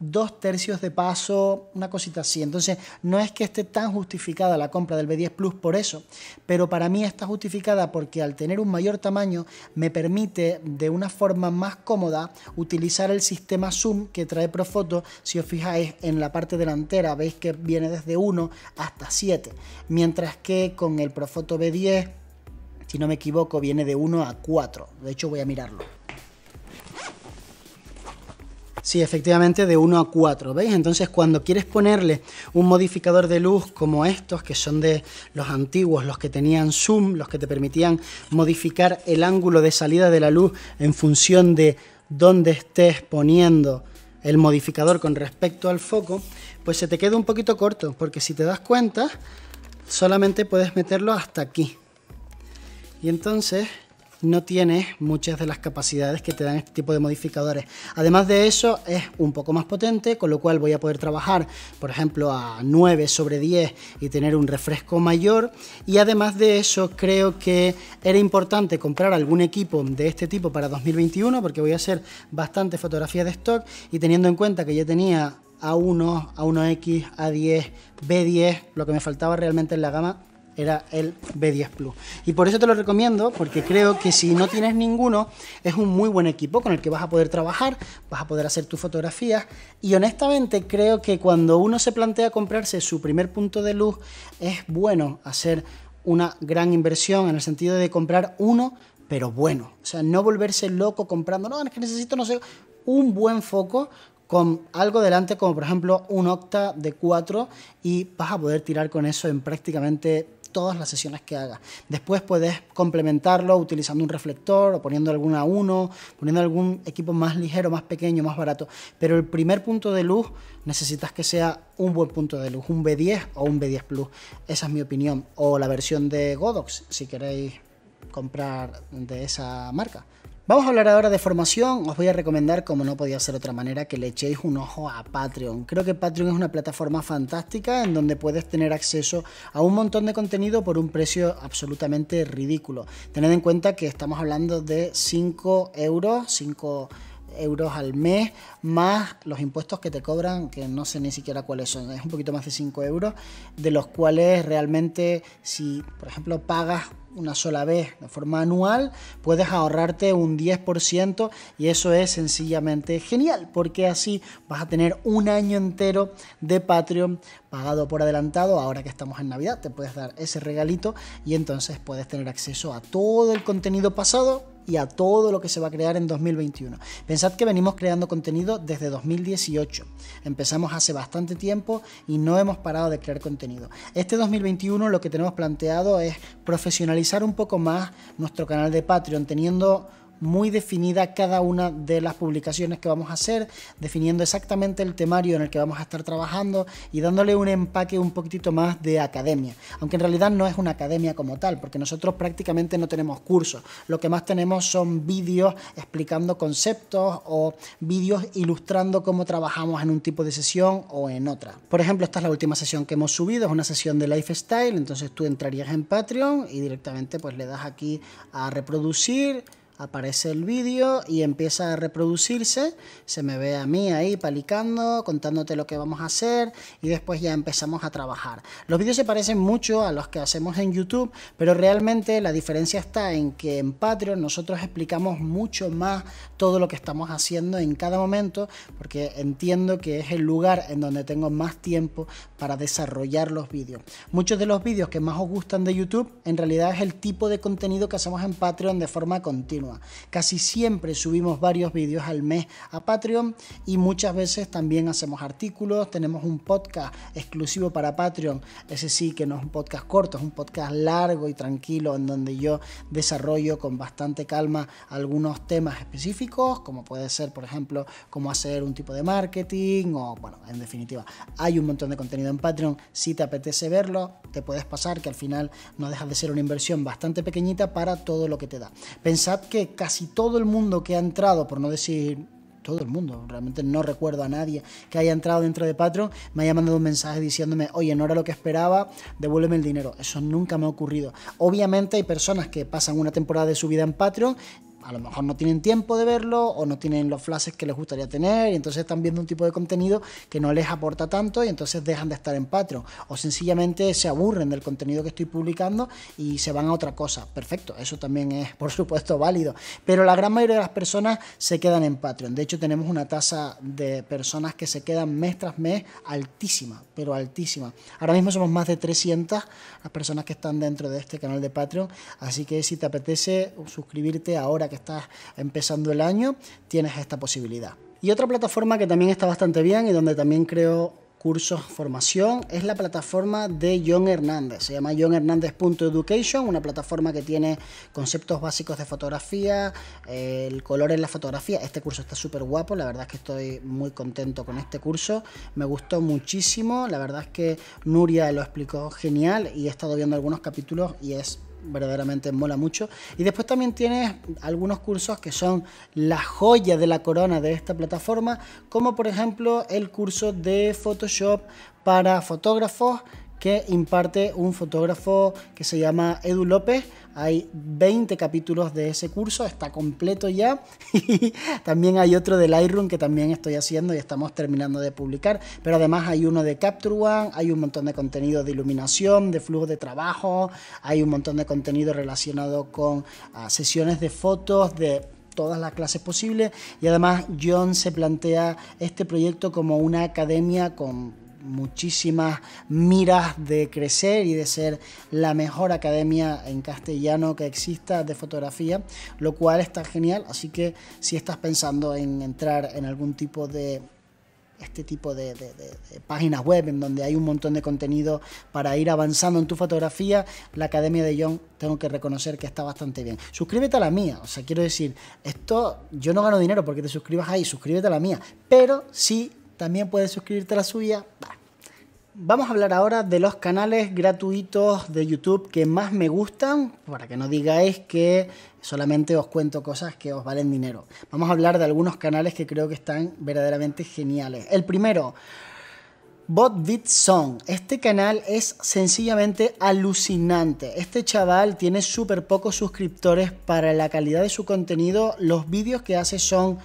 dos tercios de paso, una cosita así. Entonces, no es que esté tan justificada la compra del B10 Plus por eso, pero para mí está justificada porque al tener un mayor tamaño me permite de una forma más cómoda utilizar el sistema zoom que trae Profoto. Si os fijáis en la parte delantera, veis que viene desde 1 hasta 7, mientras que con el Profoto B10, si no me equivoco, viene de 1 a 4. De hecho, voy a mirarlo. Sí, efectivamente de 1 a 4, ¿veis? Entonces cuando quieres ponerle un modificador de luz como estos, que son de los antiguos, los que tenían zoom, los que te permitían modificar el ángulo de salida de la luz en función de dónde estés poniendo el modificador con respecto al foco, pues se te queda un poquito corto, porque si te das cuenta, solamente puedes meterlo hasta aquí. Y entonces no tienes muchas de las capacidades que te dan este tipo de modificadores. Además de eso, es un poco más potente, con lo cual voy a poder trabajar, por ejemplo, a 9 sobre 10 y tener un refresco mayor. Y además de eso, creo que era importante comprar algún equipo de este tipo para 2021, porque voy a hacer bastante fotografía de stock y teniendo en cuenta que ya tenía a1, A1X, A10, B10, lo que me faltaba realmente en la gama, era el B10 Plus. Y por eso te lo recomiendo, porque creo que si no tienes ninguno, es un muy buen equipo con el que vas a poder trabajar, vas a poder hacer tus fotografías. Y honestamente creo que cuando uno se plantea comprarse su primer punto de luz, es bueno hacer una gran inversión en el sentido de comprar uno, pero bueno. O sea, no volverse loco comprando, no, es que necesito, no sé, un buen foco con algo delante como por ejemplo un octa de 4 y vas a poder tirar con eso en prácticamente todas las sesiones que hagas. Después puedes complementarlo utilizando un reflector o poniendo alguna uno, poniendo algún equipo más ligero, más pequeño, más barato. Pero el primer punto de luz necesitas que sea un buen punto de luz, un B10 o un B10 Plus. Esa es mi opinión. O la versión de Godox, si queréis comprar de esa marca, Vamos a hablar ahora de formación. Os voy a recomendar, como no podía ser otra manera, que le echéis un ojo a Patreon. Creo que Patreon es una plataforma fantástica en donde puedes tener acceso a un montón de contenido por un precio absolutamente ridículo. Tened en cuenta que estamos hablando de 5 euros, 5 euros al mes, más los impuestos que te cobran, que no sé ni siquiera cuáles son, es un poquito más de 5 euros, de los cuales realmente si, por ejemplo, pagas una sola vez de forma anual, puedes ahorrarte un 10% y eso es sencillamente genial, porque así vas a tener un año entero de Patreon pagado por adelantado. Ahora que estamos en Navidad, te puedes dar ese regalito y entonces puedes tener acceso a todo el contenido pasado y a todo lo que se va a crear en 2021. Pensad que venimos creando contenido desde 2018. Empezamos hace bastante tiempo y no hemos parado de crear contenido. Este 2021 lo que tenemos planteado es profesionalizar un poco más nuestro canal de Patreon, teniendo muy definida cada una de las publicaciones que vamos a hacer, definiendo exactamente el temario en el que vamos a estar trabajando y dándole un empaque un poquitito más de academia. Aunque en realidad no es una academia como tal, porque nosotros prácticamente no tenemos cursos. Lo que más tenemos son vídeos explicando conceptos o vídeos ilustrando cómo trabajamos en un tipo de sesión o en otra. Por ejemplo, esta es la última sesión que hemos subido, es una sesión de lifestyle, entonces tú entrarías en Patreon y directamente pues le das aquí a reproducir aparece el vídeo y empieza a reproducirse, se me ve a mí ahí palicando, contándote lo que vamos a hacer y después ya empezamos a trabajar. Los vídeos se parecen mucho a los que hacemos en YouTube, pero realmente la diferencia está en que en Patreon nosotros explicamos mucho más todo lo que estamos haciendo en cada momento, porque entiendo que es el lugar en donde tengo más tiempo para desarrollar los vídeos. Muchos de los vídeos que más os gustan de YouTube en realidad es el tipo de contenido que hacemos en Patreon de forma continua. Casi siempre subimos varios vídeos al mes a Patreon y muchas veces también hacemos artículos, tenemos un podcast exclusivo para Patreon, ese sí que no es un podcast corto, es un podcast largo y tranquilo en donde yo desarrollo con bastante calma algunos temas específicos como puede ser, por ejemplo, cómo hacer un tipo de marketing o, bueno, en definitiva, hay un montón de contenido en Patreon. Si te apetece verlo, te puedes pasar, que al final no deja de ser una inversión bastante pequeñita para todo lo que te da. Pensad que casi todo el mundo que ha entrado, por no decir todo el mundo, realmente no recuerdo a nadie que haya entrado dentro de Patreon, me haya mandado un mensaje diciéndome, oye, no era lo que esperaba, devuélveme el dinero. Eso nunca me ha ocurrido. Obviamente hay personas que pasan una temporada de su vida en Patreon, a lo mejor no tienen tiempo de verlo o no tienen los flashes que les gustaría tener y entonces están viendo un tipo de contenido que no les aporta tanto y entonces dejan de estar en Patreon o sencillamente se aburren del contenido que estoy publicando y se van a otra cosa. Perfecto, eso también es por supuesto válido, pero la gran mayoría de las personas se quedan en Patreon. De hecho tenemos una tasa de personas que se quedan mes tras mes altísima pero altísima. Ahora mismo somos más de 300 las personas que están dentro de este canal de Patreon, así que si te apetece suscribirte ahora que estás empezando el año, tienes esta posibilidad. Y otra plataforma que también está bastante bien y donde también creo cursos, formación, es la plataforma de John Hernández. Se llama education una plataforma que tiene conceptos básicos de fotografía, eh, el color en la fotografía. Este curso está súper guapo, la verdad es que estoy muy contento con este curso. Me gustó muchísimo, la verdad es que Nuria lo explicó genial y he estado viendo algunos capítulos y es verdaderamente mola mucho. Y después también tienes algunos cursos que son la joya de la corona de esta plataforma, como por ejemplo el curso de Photoshop para fotógrafos que imparte un fotógrafo que se llama Edu López. Hay 20 capítulos de ese curso, está completo ya. también hay otro de Lightroom que también estoy haciendo y estamos terminando de publicar. Pero además hay uno de Capture One, hay un montón de contenido de iluminación, de flujo de trabajo, hay un montón de contenido relacionado con ah, sesiones de fotos, de todas las clases posibles y además John se plantea este proyecto como una academia con muchísimas miras de crecer y de ser la mejor academia en castellano que exista de fotografía, lo cual está genial, así que si estás pensando en entrar en algún tipo de este tipo de, páginas web en donde hay un montón de contenido para ir avanzando en tu fotografía, la Academia de Young tengo que reconocer que está bastante bien. Suscríbete a la mía, o sea, quiero decir, esto yo no gano dinero porque te suscribas ahí, suscríbete a la mía, pero sí también puedes suscribirte a la suya. Vamos a hablar ahora de los canales gratuitos de YouTube que más me gustan, para que no digáis que solamente os cuento cosas que os valen dinero. Vamos a hablar de algunos canales que creo que están verdaderamente geniales. El primero, Bot Song. Este canal es sencillamente alucinante. Este chaval tiene súper pocos suscriptores para la calidad de su contenido. Los vídeos que hace son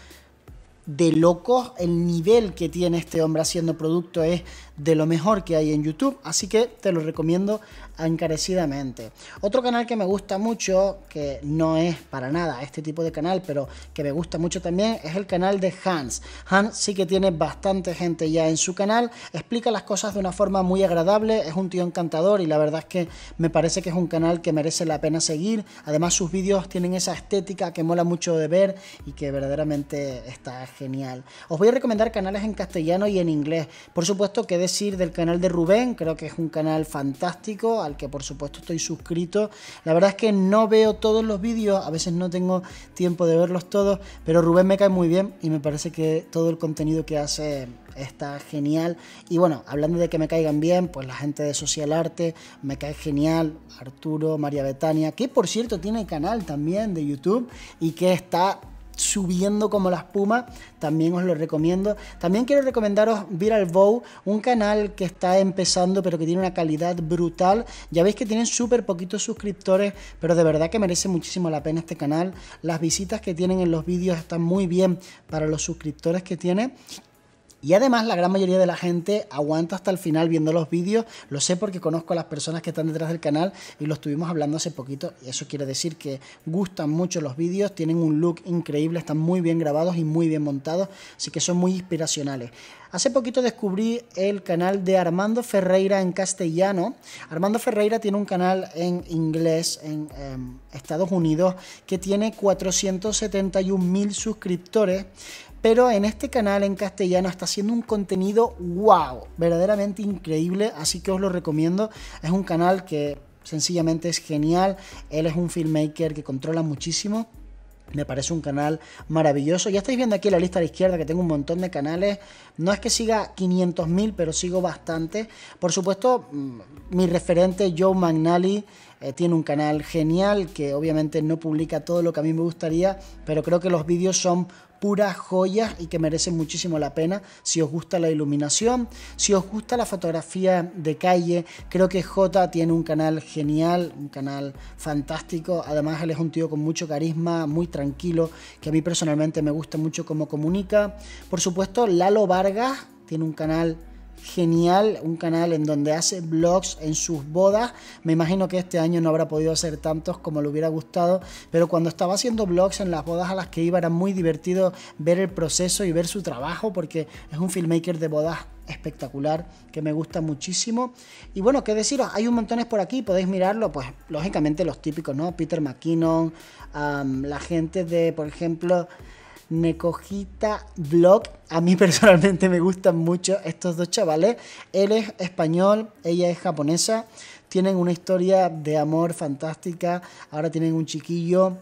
de locos el nivel que tiene este hombre haciendo producto es de lo mejor que hay en YouTube, así que te lo recomiendo encarecidamente. Otro canal que me gusta mucho, que no es para nada este tipo de canal, pero que me gusta mucho también, es el canal de Hans. Hans sí que tiene bastante gente ya en su canal, explica las cosas de una forma muy agradable, es un tío encantador y la verdad es que me parece que es un canal que merece la pena seguir. Además sus vídeos tienen esa estética que mola mucho de ver y que verdaderamente está genial. Os voy a recomendar canales en castellano y en inglés. Por supuesto que de decir del canal de Rubén, creo que es un canal fantástico al que por supuesto estoy suscrito. La verdad es que no veo todos los vídeos, a veces no tengo tiempo de verlos todos, pero Rubén me cae muy bien y me parece que todo el contenido que hace está genial. Y bueno, hablando de que me caigan bien, pues la gente de Social Arte me cae genial. Arturo, María Betania, que por cierto tiene canal también de YouTube y que está subiendo como la espuma, también os lo recomiendo. También quiero recomendaros Viral Bow, un canal que está empezando pero que tiene una calidad brutal. Ya veis que tienen súper poquitos suscriptores, pero de verdad que merece muchísimo la pena este canal. Las visitas que tienen en los vídeos están muy bien para los suscriptores que tiene. Y además la gran mayoría de la gente aguanta hasta el final viendo los vídeos. Lo sé porque conozco a las personas que están detrás del canal y lo estuvimos hablando hace poquito. Y eso quiere decir que gustan mucho los vídeos, tienen un look increíble, están muy bien grabados y muy bien montados. Así que son muy inspiracionales. Hace poquito descubrí el canal de Armando Ferreira en castellano. Armando Ferreira tiene un canal en inglés en em, Estados Unidos que tiene 471 mil suscriptores pero en este canal en castellano está haciendo un contenido wow, verdaderamente increíble, así que os lo recomiendo. Es un canal que sencillamente es genial, él es un filmmaker que controla muchísimo. Me parece un canal maravilloso. Ya estáis viendo aquí la lista a la izquierda que tengo un montón de canales. No es que siga 500.000, pero sigo bastante. Por supuesto, mm, mi referente Joe McNally eh, tiene un canal genial que obviamente no publica todo lo que a mí me gustaría, pero creo que los vídeos son puras joyas y que merecen muchísimo la pena. Si os gusta la iluminación, si os gusta la fotografía de calle, creo que J tiene un canal genial, un canal fantástico. Además, él es un tío con mucho carisma, muy tranquilo, que a mí personalmente me gusta mucho cómo comunica. Por supuesto, Lalo Vargas tiene un canal genial, un canal en donde hace blogs en sus bodas. Me imagino que este año no habrá podido hacer tantos como le hubiera gustado, pero cuando estaba haciendo blogs en las bodas a las que iba era muy divertido ver el proceso y ver su trabajo porque es un filmmaker de bodas espectacular que me gusta muchísimo. Y bueno, que deciros, hay un montones por aquí, podéis mirarlo, pues lógicamente los típicos, ¿no? Peter McKinnon, la gente de, por ejemplo, Necojita Vlog. A mí personalmente me gustan mucho estos dos chavales. Él es español, ella es japonesa. Tienen una historia de amor fantástica. Ahora tienen un chiquillo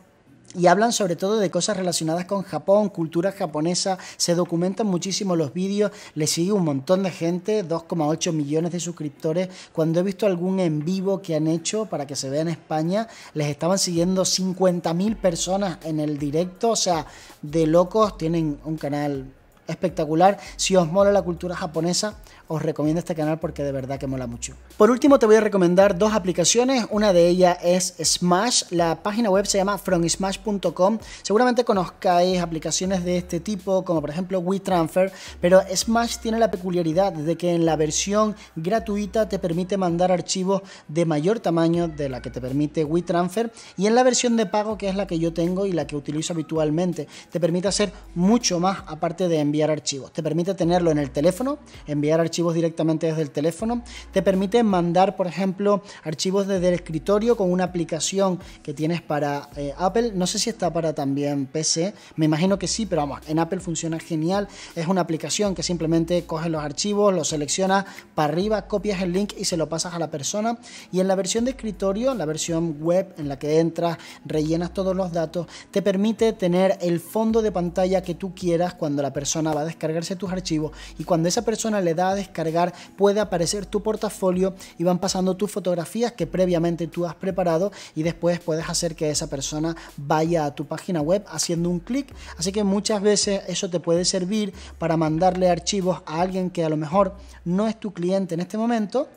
y hablan sobre todo de cosas relacionadas con Japón, cultura japonesa, se documentan muchísimo los vídeos, le sigue un montón de gente, 2,8 millones de suscriptores. Cuando he visto algún en vivo que han hecho para que se vea en España, les estaban siguiendo 50.000 personas en el directo, o sea, de locos tienen un canal espectacular. Si os mola la cultura japonesa, os recomiendo este canal porque de verdad que mola mucho. Por último, te voy a recomendar dos aplicaciones. Una de ellas es Smash. La página web se llama fromsmash.com. Seguramente conozcáis aplicaciones de este tipo, como por ejemplo WeTransfer, pero Smash tiene la peculiaridad de que en la versión gratuita te permite mandar archivos de mayor tamaño de la que te permite WeTransfer y en la versión de pago, que es la que yo tengo y la que utilizo habitualmente, te permite hacer mucho más aparte de enviar enviar archivos. Te permite tenerlo en el teléfono, enviar archivos directamente desde el teléfono. Te permite mandar, por ejemplo, archivos desde el escritorio con una aplicación que tienes para eh, Apple. No sé si está para también PC. Me imagino que sí, pero vamos, en Apple funciona genial. Es una aplicación que simplemente coge los archivos, los seleccionas para arriba, copias el link y se lo pasas a la persona. Y en la versión de escritorio, la versión web en la que entras, rellenas todos los datos, te permite tener el fondo de pantalla que tú quieras cuando la persona va a descargarse tus archivos y cuando esa persona le da a descargar puede aparecer tu portafolio y van pasando tus fotografías que previamente tú has preparado y después puedes hacer que esa persona vaya a tu página web haciendo un clic. Así que muchas veces eso te puede servir para mandarle archivos a alguien que a lo mejor no es tu cliente en este momento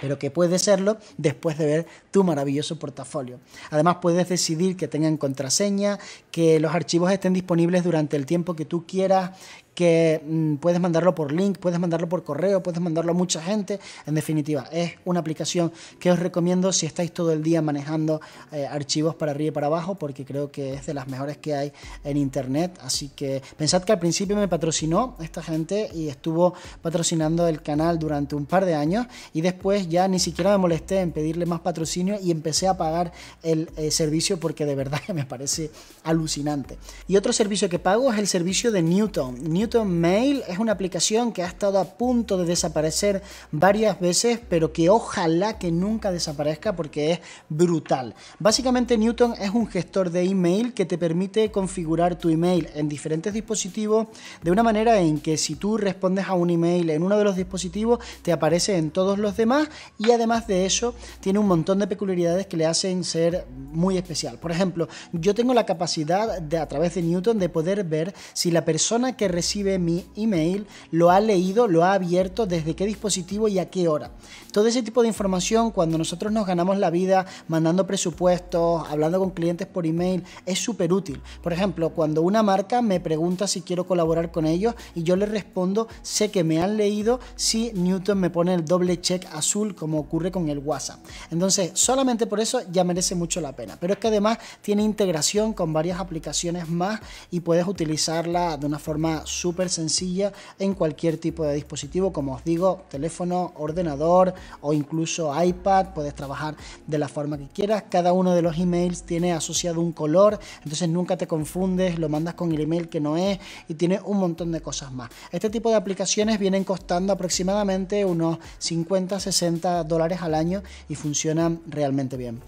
pero que puede serlo después de ver tu maravilloso portafolio. Además, puedes decidir que tengan contraseña, que los archivos estén disponibles durante el tiempo que tú quieras, que mm, puedes mandarlo por link, puedes mandarlo por correo, puedes mandarlo a mucha gente. En definitiva, es una aplicación que os recomiendo si estáis todo el día manejando eh, archivos para arriba y para abajo, porque creo que es de las mejores que hay en internet. Así que pensad que al principio me patrocinó esta gente y estuvo patrocinando el canal durante un par de años y después ya ni siquiera me molesté en pedirle más patrocinio y empecé a pagar el eh, servicio porque de verdad que me parece alucinante. Y otro servicio que pago es el servicio de Newton Newton Mail es una aplicación que ha estado a punto de desaparecer varias veces, pero que ojalá que nunca desaparezca porque es brutal. Básicamente Newton es un gestor de email que te permite configurar tu email en diferentes dispositivos de una manera en que si tú respondes a un email en uno de los dispositivos te aparece en todos los demás y además de eso tiene un montón de peculiaridades que le hacen ser muy especial. Por ejemplo, yo tengo la capacidad de a través de Newton de poder ver si la persona que recibe recibe mi email, lo ha leído, lo ha abierto, desde qué dispositivo y a qué hora. Todo ese tipo de información, cuando nosotros nos ganamos la vida mandando presupuestos, hablando con clientes por email, es súper útil. Por ejemplo, cuando una marca me pregunta si quiero colaborar con ellos y yo les respondo, sé que me han leído si Newton me pone el doble check azul como ocurre con el WhatsApp. Entonces, solamente por eso ya merece mucho la pena. Pero es que además tiene integración con varias aplicaciones más y puedes utilizarla de una forma súper sencilla en cualquier tipo de dispositivo, como os digo, teléfono, ordenador o incluso iPad, puedes trabajar de la forma que quieras. Cada uno de los emails tiene asociado un color, entonces nunca te confundes, lo mandas con el email que no es y tiene un montón de cosas más. Este tipo de aplicaciones vienen costando aproximadamente unos 50, 60 dólares al año y funcionan realmente bien.